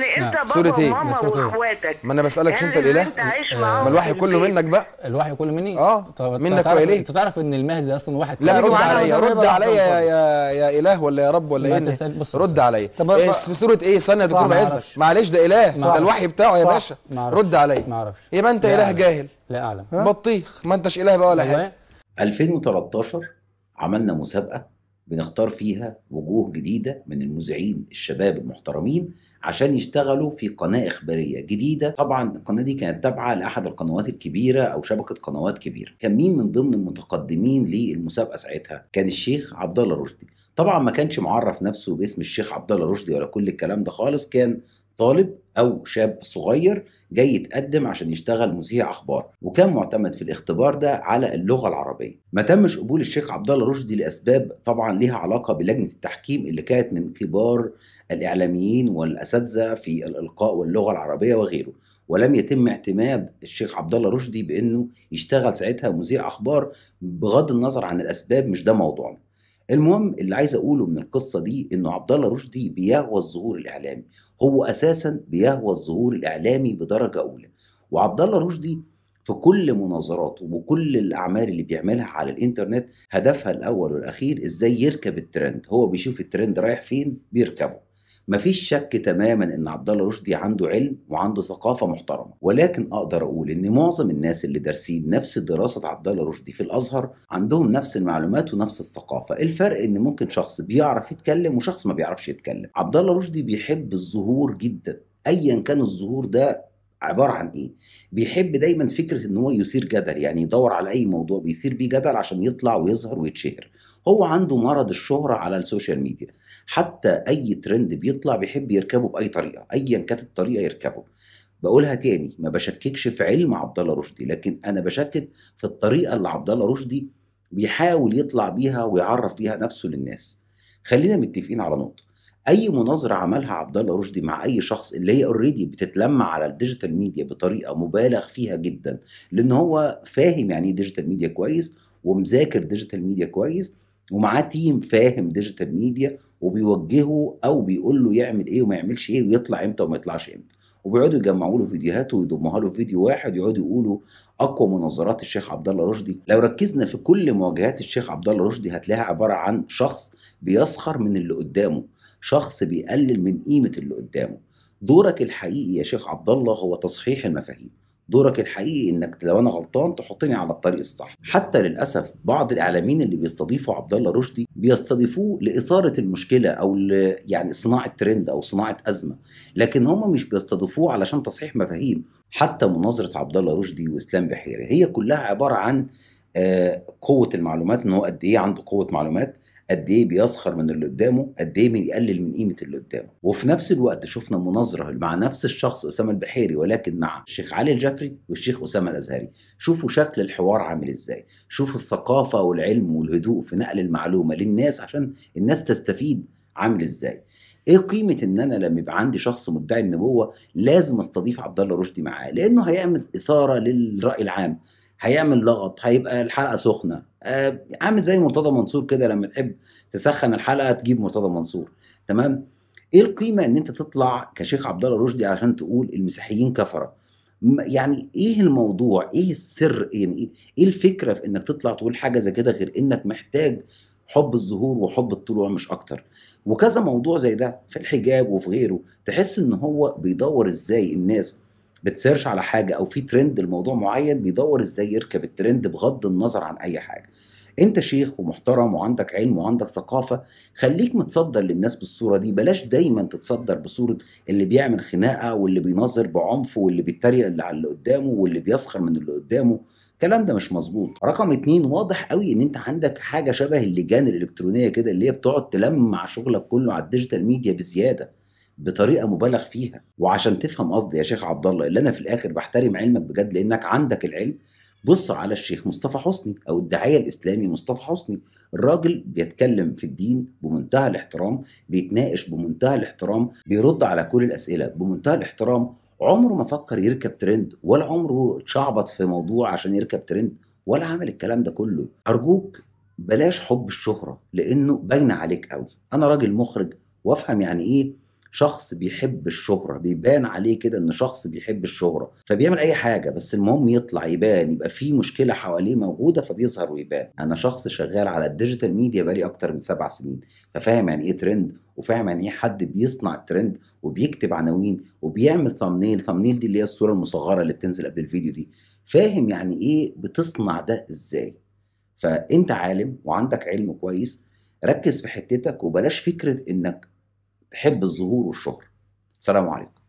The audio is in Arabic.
يعني انت نعم. سورة ايه؟ وماما إيه؟ واخواتك ما انا بسألك يعني انت الاله ما الوحي كله منك بقى الوحي كله مني اه طب منك واليه انت تعرف ان المهدي اصلا واحد لا رد عليا رد عليا يا, يا يا اله ولا يا رب ولا ايه رد عليا إيه في سورة ايه في سوره ايه ثانيه يا دكتور بعزك معلش ده اله ده الوحي بتاعه يا باشا رد عليا ما اعرفش يبقى انت اله جاهل لا اعلم بطيخ ما انتش اله بقى ولا حاجه 2013 أيوة. عملنا مسابقه بنختار فيها وجوه جديده من المذيعين الشباب المحترمين عشان يشتغلوا في قناة إخبارية جديدة طبعا القناة دي كانت تابعة لأحد القنوات الكبيرة أو شبكة قنوات كبيرة كان مين من ضمن المتقدمين للمسابقة ساعتها كان الشيخ عبد الله رشدي طبعا ما كانش معرف نفسه باسم الشيخ عبد الله رشدي ولا كل الكلام ده خالص كان طالب او شاب صغير جاي يتقدم عشان يشتغل مذيع اخبار وكان معتمد في الاختبار ده على اللغه العربيه ما تمش قبول الشيخ عبد الله رشدي لاسباب طبعا ليها علاقه بلجنه التحكيم اللي كانت من كبار الإعلاميين والأساتذة في الإلقاء واللغة العربية وغيره ولم يتم اعتماد الشيخ عبد الله رشدي بانه يشتغل ساعتها مذيع اخبار بغض النظر عن الاسباب مش ده موضوعنا المهم اللي عايز اقوله من القصه دي انه عبد الله رشدي بيهوى الظهور الاعلامي هو اساسا بيهوى الظهور الاعلامي بدرجه اولى وعبد الله رشدي في كل مناظراته وكل الاعمال اللي بيعملها على الانترنت هدفها الاول والاخير ازاي يركب الترند هو بيشوف الترند رايح فين بيركبه مفيش شك تماما ان عبد الله رشدي عنده علم وعنده ثقافه محترمه ولكن اقدر اقول ان معظم الناس اللي دارسين نفس دراسه عبد الله رشدي في الازهر عندهم نفس المعلومات ونفس الثقافه الفرق ان ممكن شخص بيعرف يتكلم وشخص ما بيعرفش يتكلم عبد الله رشدي بيحب الظهور جدا ايا كان الظهور ده عباره عن ايه بيحب دايما فكره ان هو يثير جدل يعني يدور على اي موضوع بيثير بيه جدل عشان يطلع ويظهر ويتشهر هو عنده مرض الشهره على السوشيال ميديا حتى اي ترند بيطلع بيحب يركبه باي طريقه ايا كانت الطريقه يركبه بقولها تاني ما بشككش في علم عبد الله رشدي لكن انا بشكك في الطريقه اللي عبد الله رشدي بيحاول يطلع بيها ويعرف بيها نفسه للناس خلينا متفقين على نقطه اي مناظره عملها عبد الله رشدي مع اي شخص اللي هي اوريدي بتتلمع على الديجيتال ميديا بطريقه مبالغ فيها جدا لان هو فاهم يعني ايه ديجيتال ميديا كويس ومذاكر ديجيتال ميديا كويس ومعاه تيم فاهم ديجيتال ميديا وبيوجهه او بيقول له يعمل ايه وما يعملش ايه ويطلع امتى وما يطلعش امتى وبيقعدوا يجمعوا له فيديوهات ويضموها له في فيديو واحد يقعدوا يقولوا اقوى مناظرات الشيخ عبد الله رشدي لو ركزنا في كل مواجهات الشيخ عبد الله رشدي هتلاقيها عباره عن شخص بيسخر من اللي قدامه شخص بيقلل من قيمه اللي قدامه دورك الحقيقي يا شيخ عبد الله هو تصحيح المفاهيم دورك الحقيقي انك لو انا غلطان تحطني على الطريق الصح حتى للاسف بعض الاعلاميين اللي بيستضيفوا عبد الله رشدي بيستضيفوه لاثاره المشكله او يعني صناعه ترند او صناعه ازمه لكن هم مش بيستضيفوه علشان تصحيح مفاهيم حتى مناظره عبد الله رشدي واسلام بحيري هي كلها عباره عن آه، قوه المعلومات ان هو قد ايه عنده قوه معلومات قد ايه بيسخر من اللي قدامه قد ايه بيقلل من قيمه اللي قدامه وفي نفس الوقت شفنا مناظره مع نفس الشخص اسامه البحيري ولكن مع الشيخ علي الجفري والشيخ اسامه الازهري شوفوا شكل الحوار عامل ازاي شوفوا الثقافه والعلم والهدوء في نقل المعلومه للناس عشان الناس تستفيد عامل ازاي ايه قيمه ان انا لما يبقى عندي شخص مدعي النبوه لازم استضيف عبد الله رشدي معاه لانه هيعمل اثاره للراي العام هيعمل لغط هيبقى الحلقه سخنه آه عامل زي مرتضى منصور كده لما تحب تسخن الحلقه تجيب مرتضى منصور تمام ايه القيمه ان انت تطلع كشيخ عبد الله رشدي عشان تقول المسيحيين كفره يعني ايه الموضوع ايه السر يعني إيه،, ايه الفكره في انك تطلع تقول حاجه زي كده غير انك محتاج حب الظهور وحب الطلوع مش اكتر وكذا موضوع زي ده في الحجاب وفي غيره تحس ان هو بيدور ازاي الناس بتسيرش على حاجه او في ترند لموضوع معين بيدور ازاي يركب الترند بغض النظر عن اي حاجه انت شيخ ومحترم وعندك علم وعندك ثقافه خليك متصدر للناس بالصوره دي بلاش دايما تتصدر بصوره اللي بيعمل خناقه واللي بيناظر بعنف واللي بيتريق اللي على اللي قدامه واللي بيسخر من اللي قدامه الكلام ده مش مظبوط رقم اتنين واضح قوي ان انت عندك حاجه شبه اللجان الالكترونيه كده اللي هي بتقعد تلمع شغلك كله على الديجيتال ميديا بزياده بطريقه مبالغ فيها وعشان تفهم قصدي يا شيخ عبد الله اللي انا في الاخر بحترم علمك بجد لانك عندك العلم بص على الشيخ مصطفى حسني او الداعيه الاسلامي مصطفى حسني الراجل بيتكلم في الدين بمنتهى الاحترام بيتناقش بمنتهى الاحترام بيرد على كل الاسئله بمنتهى الاحترام عمره ما فكر يركب ترند ولا عمره اتشعبط في موضوع عشان يركب ترند ولا عمل الكلام ده كله ارجوك بلاش حب الشهره لانه باينه عليك قوي انا راجل مخرج وافهم يعني ايه شخص بيحب الشهرة بيبان عليه كده إن شخص بيحب الشهرة فبيعمل أي حاجة بس المهم يطلع يبان يبقى في مشكلة حواليه موجودة فبيظهر ويبان أنا شخص شغال على الديجيتال ميديا بقالي أكتر من سبع سنين ففاهم يعني إيه ترند وفاهم يعني ايه حد بيصنع الترند وبيكتب عناوين وبيعمل ثمنيل ثمنيل دي اللي هي الصوره المصغره اللي بتنزل قبل الفيديو دي فاهم يعني ايه بتصنع ده ازاي فانت عالم وعندك علم كويس ركز في حتتك وبلاش فكره انك تحب الظهور والشهر السلام عليكم